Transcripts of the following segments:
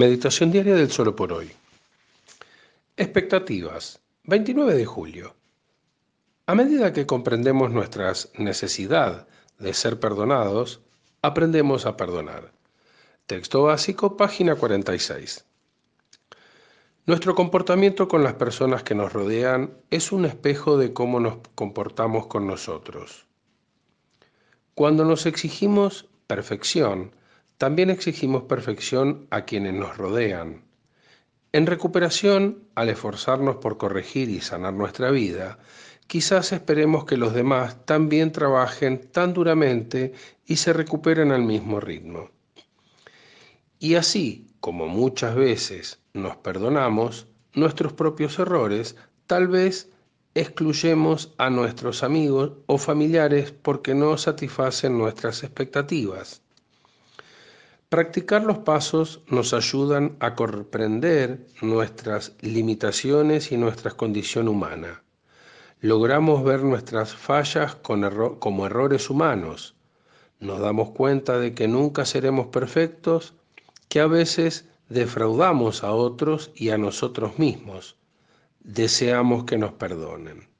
Meditación diaria del solo por hoy. Expectativas. 29 de julio. A medida que comprendemos nuestra necesidad de ser perdonados, aprendemos a perdonar. Texto básico, página 46. Nuestro comportamiento con las personas que nos rodean es un espejo de cómo nos comportamos con nosotros. Cuando nos exigimos perfección, también exigimos perfección a quienes nos rodean. En recuperación, al esforzarnos por corregir y sanar nuestra vida, quizás esperemos que los demás también trabajen tan duramente y se recuperen al mismo ritmo. Y así, como muchas veces nos perdonamos nuestros propios errores, tal vez excluyemos a nuestros amigos o familiares porque no satisfacen nuestras expectativas. Practicar los pasos nos ayudan a comprender nuestras limitaciones y nuestra condición humana. Logramos ver nuestras fallas como errores humanos. Nos damos cuenta de que nunca seremos perfectos, que a veces defraudamos a otros y a nosotros mismos. Deseamos que nos perdonen.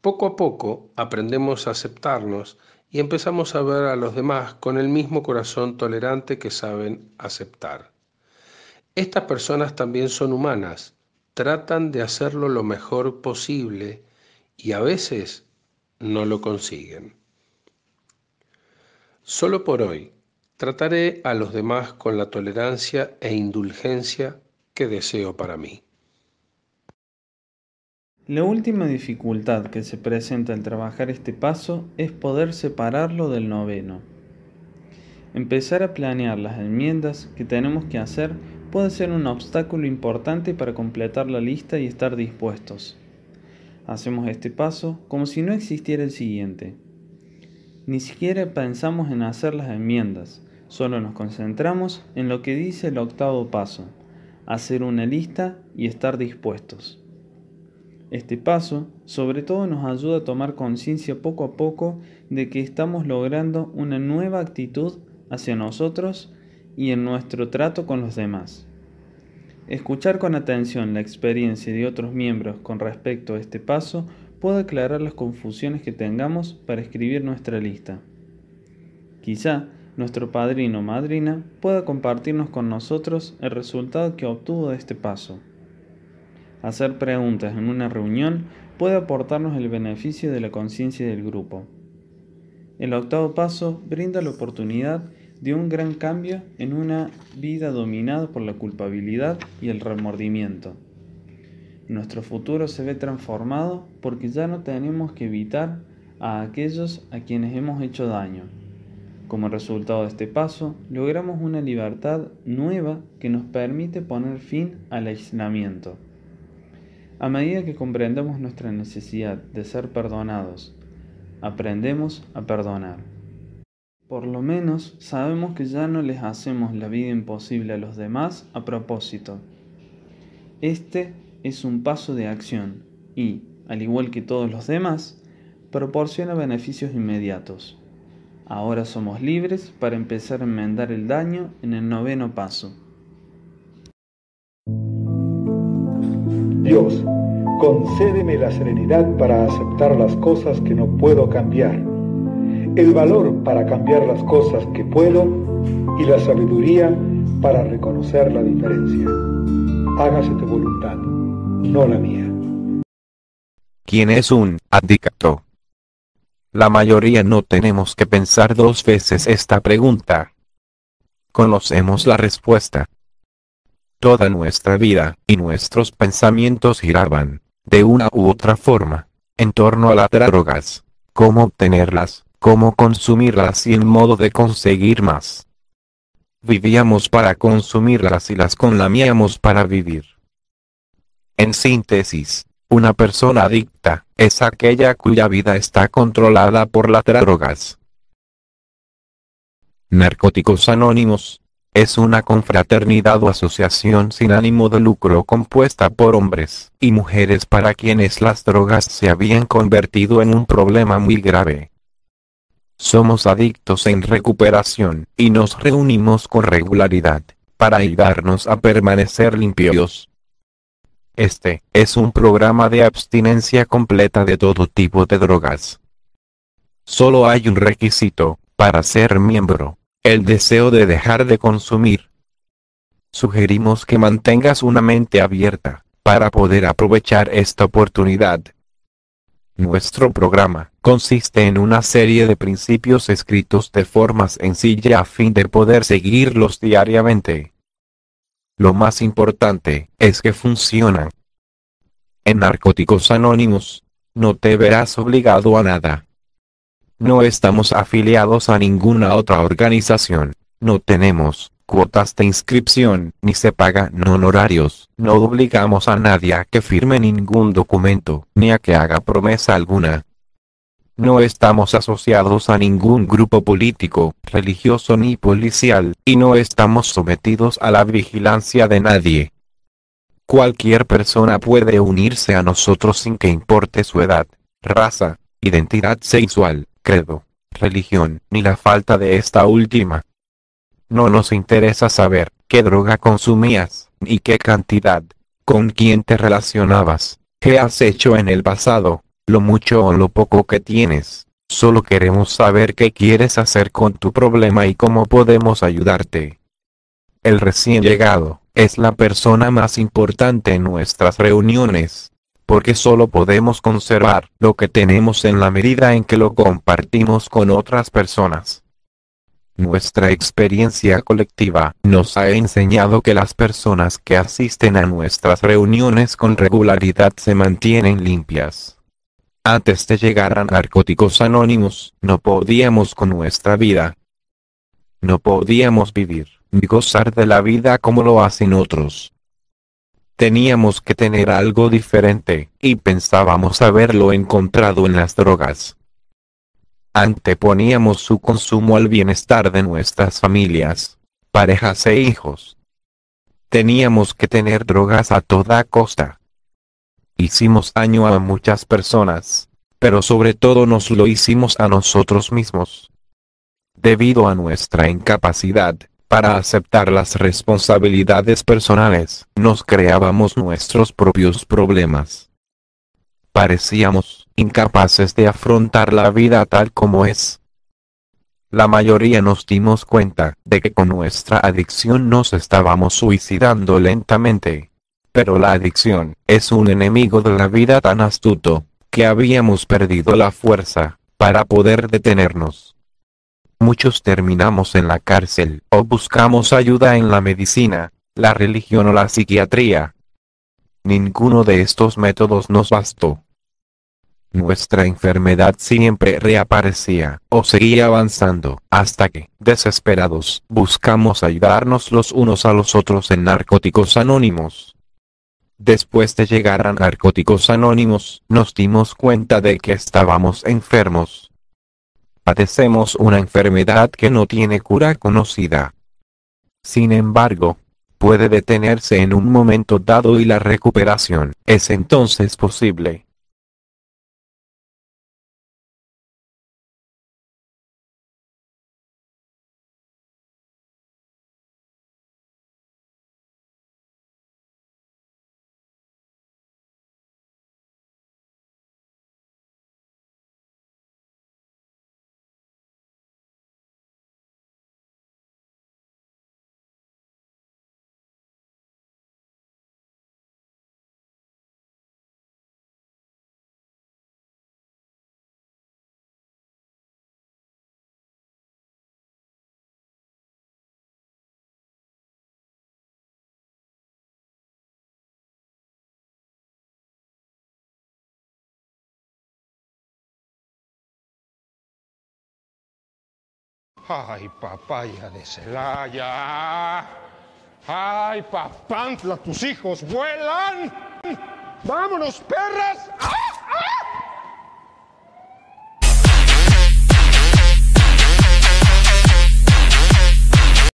Poco a poco aprendemos a aceptarnos y empezamos a ver a los demás con el mismo corazón tolerante que saben aceptar. Estas personas también son humanas, tratan de hacerlo lo mejor posible y a veces no lo consiguen. Solo por hoy trataré a los demás con la tolerancia e indulgencia que deseo para mí. La última dificultad que se presenta al trabajar este paso es poder separarlo del noveno. Empezar a planear las enmiendas que tenemos que hacer puede ser un obstáculo importante para completar la lista y estar dispuestos. Hacemos este paso como si no existiera el siguiente. Ni siquiera pensamos en hacer las enmiendas, solo nos concentramos en lo que dice el octavo paso, hacer una lista y estar dispuestos. Este paso sobre todo nos ayuda a tomar conciencia poco a poco de que estamos logrando una nueva actitud hacia nosotros y en nuestro trato con los demás. Escuchar con atención la experiencia de otros miembros con respecto a este paso puede aclarar las confusiones que tengamos para escribir nuestra lista. Quizá nuestro padrino o madrina pueda compartirnos con nosotros el resultado que obtuvo de este paso. Hacer preguntas en una reunión puede aportarnos el beneficio de la conciencia del grupo. El octavo paso brinda la oportunidad de un gran cambio en una vida dominada por la culpabilidad y el remordimiento. Nuestro futuro se ve transformado porque ya no tenemos que evitar a aquellos a quienes hemos hecho daño. Como resultado de este paso, logramos una libertad nueva que nos permite poner fin al aislamiento. A medida que comprendemos nuestra necesidad de ser perdonados, aprendemos a perdonar. Por lo menos sabemos que ya no les hacemos la vida imposible a los demás a propósito. Este es un paso de acción y, al igual que todos los demás, proporciona beneficios inmediatos. Ahora somos libres para empezar a enmendar el daño en el noveno paso. Dios, concédeme la serenidad para aceptar las cosas que no puedo cambiar, el valor para cambiar las cosas que puedo y la sabiduría para reconocer la diferencia. Hágase tu voluntad, no la mía. ¿Quién es un adicto? La mayoría no tenemos que pensar dos veces esta pregunta. Conocemos la respuesta. Toda nuestra vida y nuestros pensamientos giraban, de una u otra forma, en torno a las drogas, cómo obtenerlas, cómo consumirlas y el modo de conseguir más. Vivíamos para consumirlas y las conlamíamos para vivir. En síntesis, una persona adicta es aquella cuya vida está controlada por las drogas. Narcóticos Anónimos es una confraternidad o asociación sin ánimo de lucro compuesta por hombres y mujeres para quienes las drogas se habían convertido en un problema muy grave. Somos adictos en recuperación, y nos reunimos con regularidad, para ayudarnos a permanecer limpios. Este es un programa de abstinencia completa de todo tipo de drogas. Solo hay un requisito, para ser miembro, el deseo de dejar de consumir. Sugerimos que mantengas una mente abierta, para poder aprovechar esta oportunidad. Nuestro programa consiste en una serie de principios escritos de forma sencilla a fin de poder seguirlos diariamente. Lo más importante es que funcionan. En Narcóticos Anónimos, no te verás obligado a nada. No estamos afiliados a ninguna otra organización. No tenemos cuotas de inscripción, ni se pagan honorarios. No obligamos a nadie a que firme ningún documento, ni a que haga promesa alguna. No estamos asociados a ningún grupo político, religioso ni policial, y no estamos sometidos a la vigilancia de nadie. Cualquier persona puede unirse a nosotros sin que importe su edad, raza, identidad sexual, credo, religión, ni la falta de esta última. No nos interesa saber qué droga consumías, ni qué cantidad, con quién te relacionabas, qué has hecho en el pasado, lo mucho o lo poco que tienes. Solo queremos saber qué quieres hacer con tu problema y cómo podemos ayudarte. El recién llegado es la persona más importante en nuestras reuniones porque solo podemos conservar lo que tenemos en la medida en que lo compartimos con otras personas. Nuestra experiencia colectiva nos ha enseñado que las personas que asisten a nuestras reuniones con regularidad se mantienen limpias. Antes de llegar a Narcóticos Anónimos, no podíamos con nuestra vida. No podíamos vivir, ni gozar de la vida como lo hacen otros. Teníamos que tener algo diferente, y pensábamos haberlo encontrado en las drogas. Anteponíamos su consumo al bienestar de nuestras familias, parejas e hijos. Teníamos que tener drogas a toda costa. Hicimos daño a muchas personas, pero sobre todo nos lo hicimos a nosotros mismos. Debido a nuestra incapacidad, para aceptar las responsabilidades personales, nos creábamos nuestros propios problemas. Parecíamos incapaces de afrontar la vida tal como es. La mayoría nos dimos cuenta de que con nuestra adicción nos estábamos suicidando lentamente. Pero la adicción es un enemigo de la vida tan astuto, que habíamos perdido la fuerza, para poder detenernos muchos terminamos en la cárcel o buscamos ayuda en la medicina, la religión o la psiquiatría. Ninguno de estos métodos nos bastó. Nuestra enfermedad siempre reaparecía o seguía avanzando, hasta que, desesperados, buscamos ayudarnos los unos a los otros en Narcóticos Anónimos. Después de llegar a Narcóticos Anónimos, nos dimos cuenta de que estábamos enfermos padecemos una enfermedad que no tiene cura conocida. Sin embargo, puede detenerse en un momento dado y la recuperación es entonces posible. ¡Ay, papaya de Celaya! ¡Ay, papantla! ¡Tus hijos vuelan! ¡Vámonos, perras! ¡Ah!